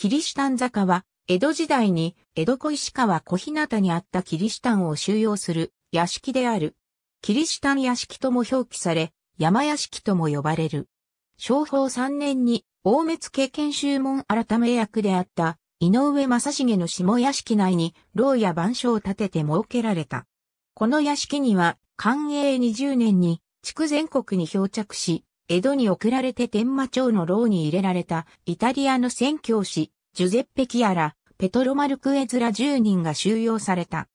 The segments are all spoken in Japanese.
キリシタン坂は、江戸時代に江戸小石川小日向にあったキリシタンを収容する屋敷である。キリシタン屋敷とも表記され、山屋敷とも呼ばれる。昭法3年に、大目付研修門改め役であった、井上正成の下屋敷内に、牢や番所を建てて設けられた。この屋敷には、寛永20年に、区全国に漂着し、江戸に送られて天馬町の牢に入れられたイタリアの宣教師、ジュゼッペ・キアラ、ペトロ・マルクエズラ10人が収容された。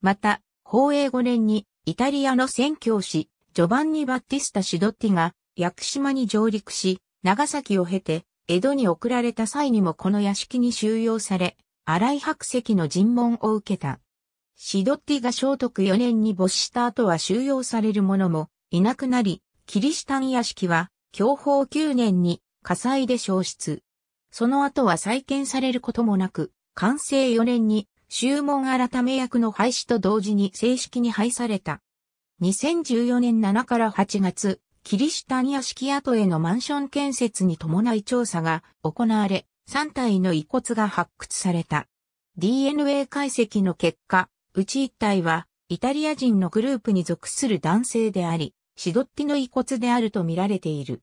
また、法営5年にイタリアの宣教師、ジョバンニ・バッティスタ・シドッティが屋久島に上陸し、長崎を経て江戸に送られた際にもこの屋敷に収容され、荒井白石の尋問を受けた。シドッティが聖徳4年に没した後は収容される者もいなくなり、キリシタン屋敷は、享保9年に火災で消失。その後は再建されることもなく、完成4年に、修門改め役の廃止と同時に正式に廃された。2014年7から8月、キリシタン屋敷跡へのマンション建設に伴い調査が行われ、3体の遺骨が発掘された。DNA 解析の結果、うち1体はイタリア人のグループに属する男性であり、シドッティの遺骨であると見られている。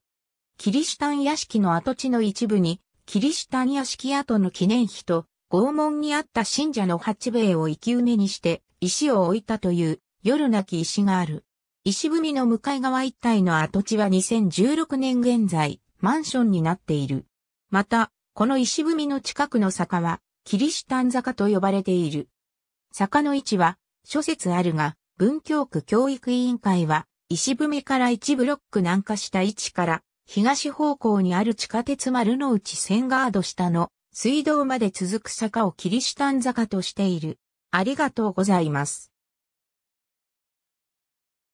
キリシタン屋敷の跡地の一部に、キリシタン屋敷跡の記念碑と、拷問にあった信者の八兵衛を生き埋めにして、石を置いたという、夜なき石がある。石踏みの向かい側一帯の跡地は2016年現在、マンションになっている。また、この石踏みの近くの坂は、キリシタン坂と呼ばれている。坂の位置は、諸説あるが、文京区教育委員会は、石踏みから1ブロック南下した位置から、東方向にある地下鉄丸の内線ガード下の水道まで続く坂をキリシタン坂としている。ありがとうございます。